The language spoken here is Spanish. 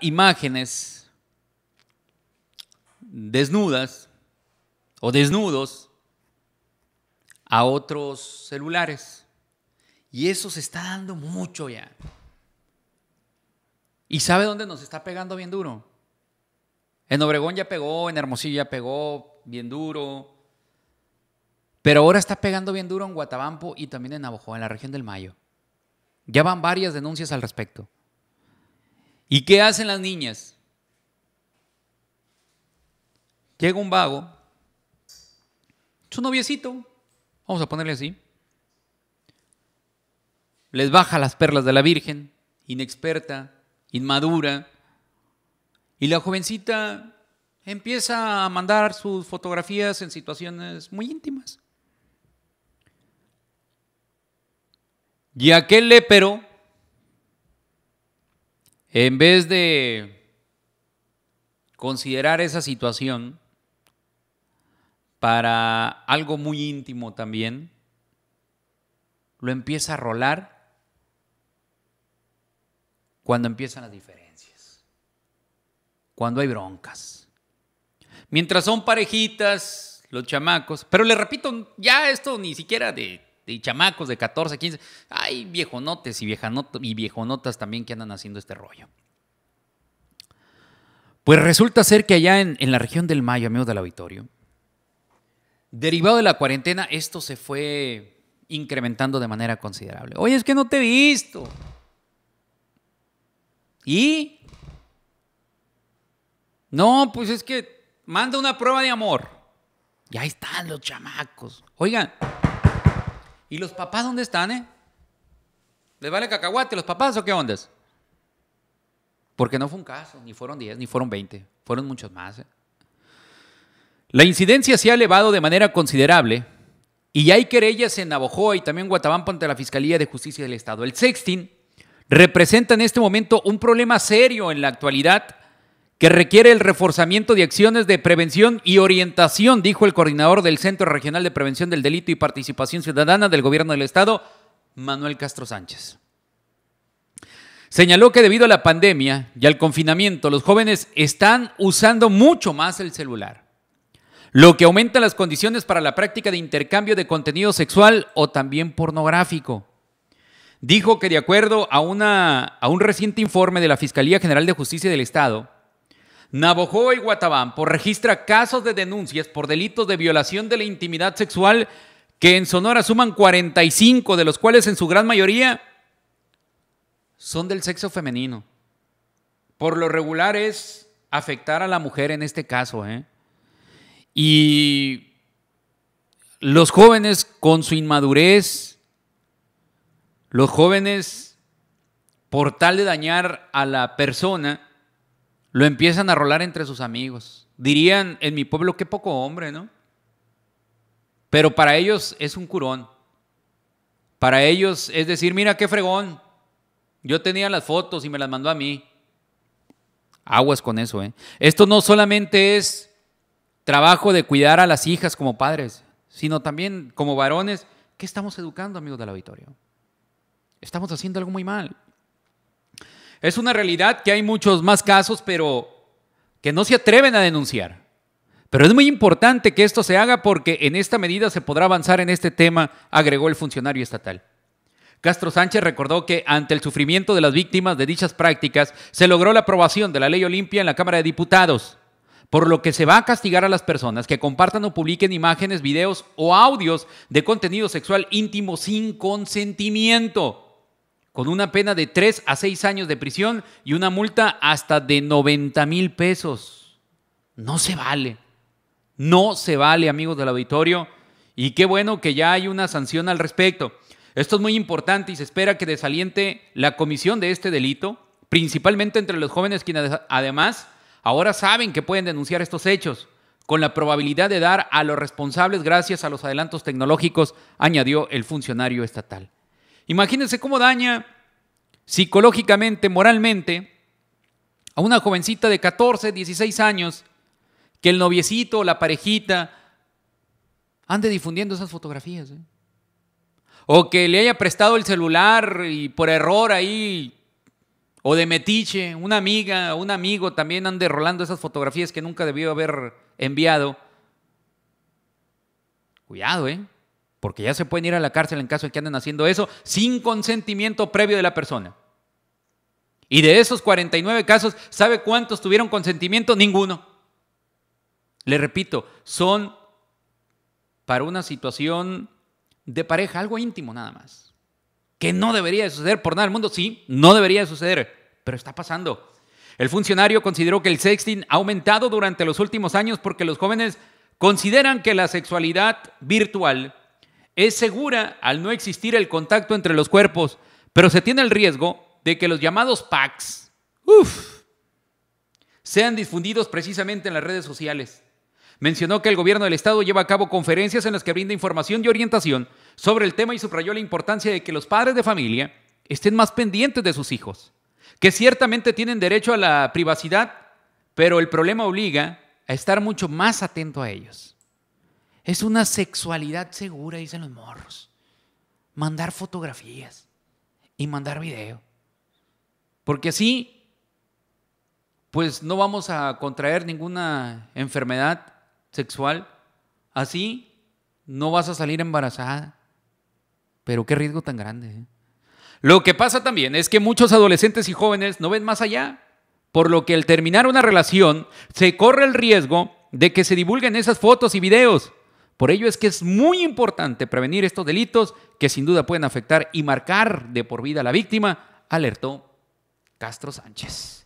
imágenes desnudas o desnudos a otros celulares. Y eso se está dando mucho ya. ¿Y sabe dónde nos está pegando bien duro? En Obregón ya pegó, en Hermosillo ya pegó bien duro. Pero ahora está pegando bien duro en Guatabampo y también en Navajo, en la región del Mayo. Ya van varias denuncias al respecto. ¿Y qué hacen las niñas? Llega un vago, su noviecito, vamos a ponerle así, les baja las perlas de la Virgen, inexperta, inmadura, y la jovencita empieza a mandar sus fotografías en situaciones muy íntimas. Y aquel lepero. En vez de considerar esa situación para algo muy íntimo también, lo empieza a rolar cuando empiezan las diferencias, cuando hay broncas. Mientras son parejitas, los chamacos, pero le repito, ya esto ni siquiera de y chamacos de 14, 15. Hay viejonotes y, viejonotas también que andan haciendo este rollo. Pues resulta ser que allá en, en la región del Mayo, amigos del auditorio, derivado de la cuarentena, esto se fue incrementando de manera considerable. Oye, es que no te he visto. ¿Y? No, pues es que manda una prueba de amor. Y ahí están los chamacos. Oigan, ¿Y los papás dónde están, eh? ¿Les vale cacahuate los papás o qué ondas? Porque no fue un caso, ni fueron 10, ni fueron 20, fueron muchos más. Eh. La incidencia se ha elevado de manera considerable y hay querellas en Navojoa y también Guatabampo ante la Fiscalía de Justicia del Estado. El sexting representa en este momento un problema serio en la actualidad que requiere el reforzamiento de acciones de prevención y orientación, dijo el coordinador del Centro Regional de Prevención del Delito y Participación Ciudadana del Gobierno del Estado, Manuel Castro Sánchez. Señaló que debido a la pandemia y al confinamiento, los jóvenes están usando mucho más el celular, lo que aumenta las condiciones para la práctica de intercambio de contenido sexual o también pornográfico dijo que de acuerdo a, un reciente informe de la Fiscalía General de Justicia del Estado, Navojoa y Guatabampo registra casos de denuncias por delitos de violación de la intimidad sexual que en Sonora suman 45, de los cuales en su gran mayoría son del sexo femenino. Por lo regular es afectar a la mujer en este caso. ¿eh? Y los jóvenes con su inmadurez, los jóvenes por tal de dañar a la persona, lo empiezan a rolar entre sus amigos. Dirían en mi pueblo, qué poco hombre, ¿no? Pero para ellos es un curón. Para ellos es decir, mira qué fregón. Yo tenía las fotos y me las mandó a mí. Aguas con eso, ¿eh? Esto no solamente es trabajo de cuidar a las hijas como padres, sino también como varones. ¿Qué estamos educando, amigos del auditorio? Estamos haciendo algo muy mal. Es una realidad que hay muchos más casos, pero que no se atreven a denunciar. Pero es muy importante que esto se haga porque en esta medida se podrá avanzar en este tema, agregó el funcionario estatal. Castro Sánchez recordó que ante el sufrimiento de las víctimas de dichas prácticas se logró la aprobación de la ley Olimpia en la Cámara de Diputados, por lo que se va a castigar a las personas que compartan o publiquen imágenes, videos o audios de contenido sexual íntimo sin consentimiento con una pena de 3 a 6 años de prisión y una multa hasta de 90 mil pesos. No se vale. No se vale, amigos del auditorio. Y qué bueno que ya hay una sanción al respecto. Esto es muy importante y se espera que desaliente la comisión de este delito, principalmente entre los jóvenes quienes además ahora saben que pueden denunciar estos hechos, con la probabilidad de dar a los responsables gracias a los adelantos tecnológicos, añadió el funcionario estatal. Imagínense cómo daña psicológicamente, moralmente, a una jovencita de 14, 16 años, que el noviecito o la parejita ande difundiendo esas fotografías. ¿eh? O que le haya prestado el celular y por error ahí, o de metiche, una amiga o un amigo también ande rolando esas fotografías que nunca debió haber enviado. Cuidado, ¿eh? porque ya se pueden ir a la cárcel en caso de que anden haciendo eso sin consentimiento previo de la persona. Y de esos 49 casos, ¿sabe cuántos tuvieron consentimiento? Ninguno. Le repito, son para una situación de pareja, algo íntimo nada más. Que no debería de suceder por nada del mundo, sí, no debería de suceder, pero está pasando. El funcionario consideró que el sexting ha aumentado durante los últimos años porque los jóvenes consideran que la sexualidad virtual es segura al no existir el contacto entre los cuerpos, pero se tiene el riesgo de que los llamados packs sean difundidos precisamente en las redes sociales. Mencionó que el gobierno del estado lleva a cabo conferencias en las que brinda información y orientación sobre el tema y subrayó la importancia de que los padres de familia estén más pendientes de sus hijos, que ciertamente tienen derecho a la privacidad, pero el problema obliga a estar mucho más atento a ellos. Es una sexualidad segura, dicen los morros. Mandar fotografías y mandar video. Porque así, pues no vamos a contraer ninguna enfermedad sexual. Así, no vas a salir embarazada. Pero qué riesgo tan grande. ¿eh? Lo que pasa también es que muchos adolescentes y jóvenes no ven más allá, por lo que al terminar una relación se corre el riesgo de que se divulguen esas fotos y videos por ello es que es muy importante prevenir estos delitos que sin duda pueden afectar y marcar de por vida a la víctima, alertó Castro Sánchez.